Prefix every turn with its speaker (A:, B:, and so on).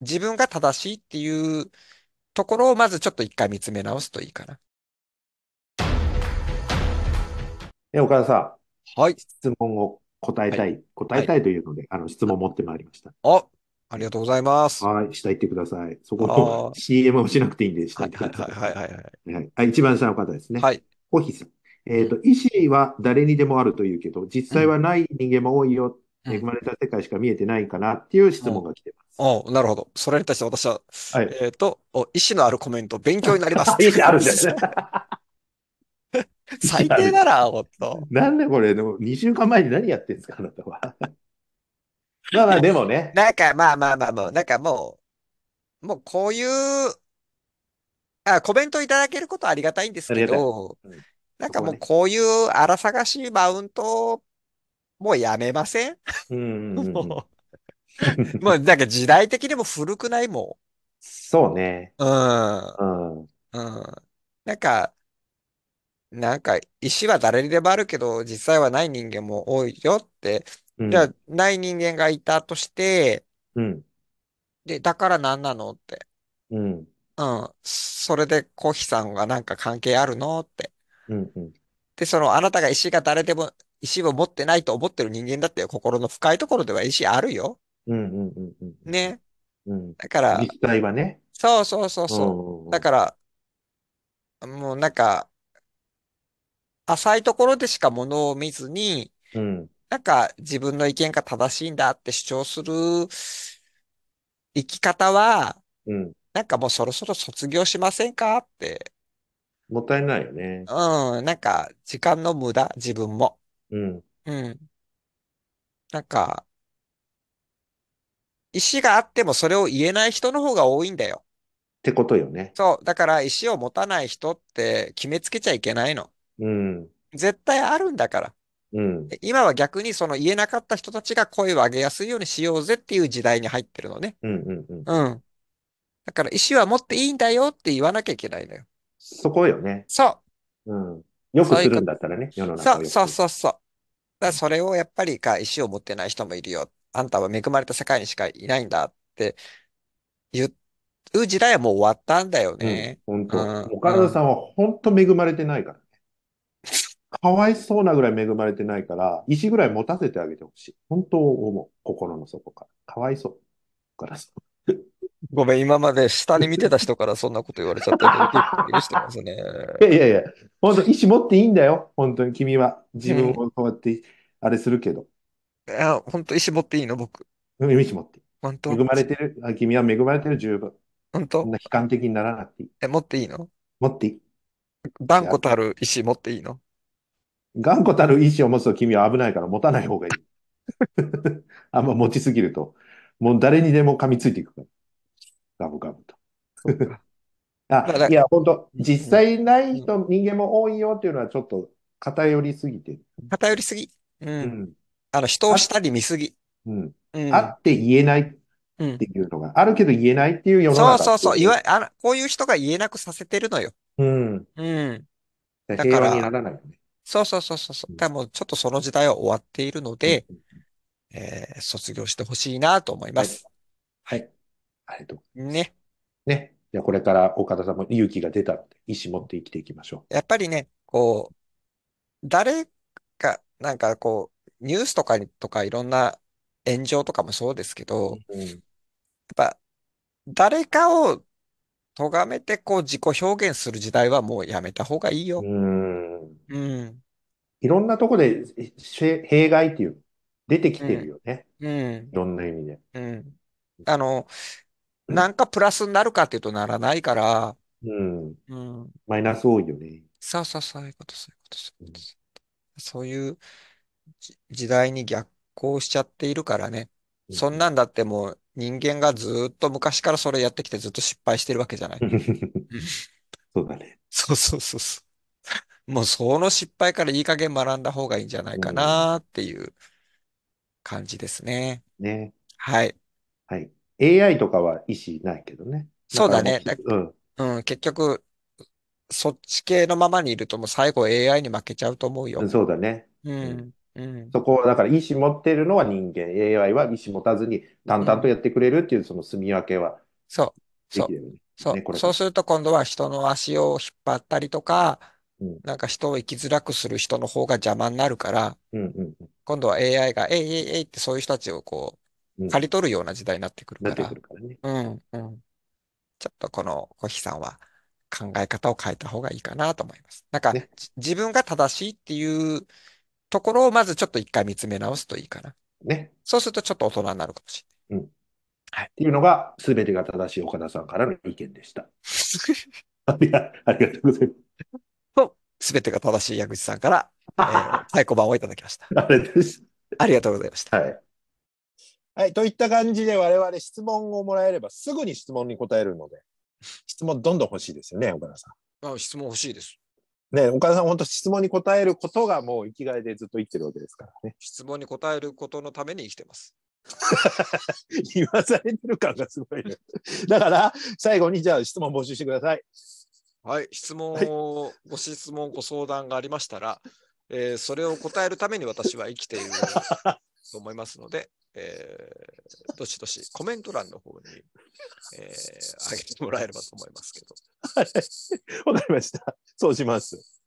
A: 自分が正しいっていうところをまずちょっと一回見つめ直すといいかな。
B: え、岡田さん。はい。質問を答えたい、はい答えたいというので、あの、質問を持ってまいりました。あ、ありがとうございます。はい、下行ってください。そこ、ー CM をしなくていいんで、下行いってはいくださはいはいはい。い。はい、あ一番下の方ですね。はい。コヒさん。えっと、意思は誰にでもあるというけど、実際はない人間も多いよ。恵まれた世界しか見えてないかなっていう質問が来てます。おおなるほど。
A: それに対して私は、はい、えっ、ー、と、意思のあるコメント、勉強になります。意思あるんです
B: 最低だな、ほ
A: んと。なんでこれ、でも2週間前に何や
B: ってんですか、あなたは。まあまあ、でもね。
A: なんか、まあまあまあまあ、なんかもう、もうこういう、あ、コメントいただけることはありがたいんですけど、うん、なんかもうこういう荒探しマウントもうやめませんもう、もうなんか時代的にも古くないもん。そうね。うん。うん。なんか、なんか、石は誰にでもあるけど、実際はない人間も多いよって。うじゃあ、ない人間がいたとして、うん。で、だから何なのって。うん。うん。それでコヒさんがなんか関係あるのって。うん。うん。で、その、あなたが石が誰でも、石を持ってないと思ってる人間だって心の深いところでは石あるよ。うんうんうんうん。ね。うん。だから。実際はね。そうそうそうそう。だから、もうなんか、浅いところでしかものを見ずに、うん、なんか自分の意見が正しいんだって主張する生き方は、うん、なんかもうそろそろ卒業しませんかって。もったいないよね。うん、なんか時間の無駄、自分も。うん。うん。なんか、石があってもそれを言えない人の方が多いんだよ。ってことよね。そう。だから石を持たない人って決めつけちゃいけないの。うん。絶対あるんだから。うん。今は逆にその言えなかった人たちが声を上げやすいようにしようぜっていう時代に入ってるのね。うんうんうん。うん。だから石は持っていいんだよって言わなきゃいけないのよ。
B: そこよね。そう。うん。よくそういすこるんと。だったらね、世の中そうよそう
A: そうそう。だそれをやっぱりか、石を持ってない人もいるよ。あんたは恵まれた世界にしかいないんだって言う時代はもう終わったんだよね。うん、本当、岡、う、田、ん、さんは
B: 本当恵まれてないからね。かわいそうなぐらい恵まれてないから、石ぐらい持た
A: せてあげてほしい。本当思う。心の底から。かわいそう。岡田さん。ごめん、今まで下に見てた人からそんなこと言われちゃったけ許してますね。い やいやい
B: や、本当意志持っていいんだよ。本当に君は。自分をこうやって、あれするけど。いや、本当意志持っていいの、僕。意持っていい。当恵まれてる、あ君は恵まれてる十分。本当そんな悲観的にならなくていい。え、持っていいの持っていい。断固たる意志持っていいの頑固たる意志を持つと君は危ないから持たない方がいい。あんま持ちすぎると、もう誰にでも噛みついていくから。ガブガブと。あいや、本当実際ない人、うん、人間も多いよっていうのはちょっと偏りすぎて
A: 偏りすぎ。うん。うん、
B: あの、人を下に見すぎ。うん。あって言えないっていうのが、あるけど言えないっていう世の中。そうそうそう。いわ
A: あのこういう人が言えなくさせてるのよ。うん。うん。だから、にならないよね。そうそうそうそう。でも、ちょっとその時代は終わっているので、えー、卒業してほしいなと思います。はい、はいありがとうございます。ね。ね。
B: じゃあこれから岡田さんも勇気が出たので、意思持って生きていきましょ
A: う。やっぱりね、こう、誰か、なんかこう、ニュースとかに、とかいろんな炎上とかもそうですけど、やっぱ、誰かを咎めてこう自己表現する時代はもうやめた方がいいよ。
B: うんうん。いろんなとこで弊害っていう、出てきてるよね。うん。いろんな意味で。
A: うん。あの、なんかプラスになるかっていうとならないから、うん。うん。マイナス多いよね。そうそう、そういうこと、そういうこと、そういうこと。そういう時代に逆行しちゃっているからね。うんそんなんだってもう人間がずーっと昔からそれやってきてずっと失敗してるわけじゃない。そうだね。そうそうそうそう。もうその失敗からいい加減学んだ方がいいんじゃないかなっていう感じですね。ね。はい。
B: はい。AI とかは意思ないけどね。そうだね。だうん、
A: うん、結局、そっち系のままにいるともう最後 AI に負けちゃうと思うよ。そうだね。うん。うん、
B: そこはだから意思持ってるのは人間、AI は意思持たずに淡々とやってくれるっていうその住み分けは、ねうん、
A: そう。そう。そう、そうすると今度は人の足を引っ張ったりとか、うん、なんか人を生きづらくする人の方が邪魔になるから、うんうん、今度は AI が、えいえいえいってそういう人たちをこう、刈り取るような時代になってくるなから、るからね。うん、うん。ちょっとこのコヒさんは考え方を変えた方がいいかなと思います。なんか、ね自分が正しいっていうところをまずちょっと一回見つめ直すといいかな。ね。そうするとちょっと大人になるかもし
B: っていうのが、すべてが
A: 正しい岡田さんからの意見でした。
B: れ い。や、ありがとうございま
A: す。すべてが正しい矢口さんから、えー、太鼓判をいただきました。あれです。ありがとうございました。はい。
B: はい、といった感じで我々質問をもらえればすぐに質問に答えるので、質問どんどん欲しいですよね、岡田さ
A: ん。あ質
B: 問欲しいです。ね、岡田さん、本当質問に答えることがもう生きがいでずっと生きてるわけですからね。
A: 質問に答えることのために生きてます。
B: 言わされてる感がすごい、ね、だから、最後にじゃあ質問募集してください。
A: はい、質問を、はい、ご質問、ご相談がありましたら、えー、それを答えるために私は生きている と思いますので、えー、どしどしコメント欄の方に、えー、上げてもらえればと思いますけど。
B: わかりました。そうします。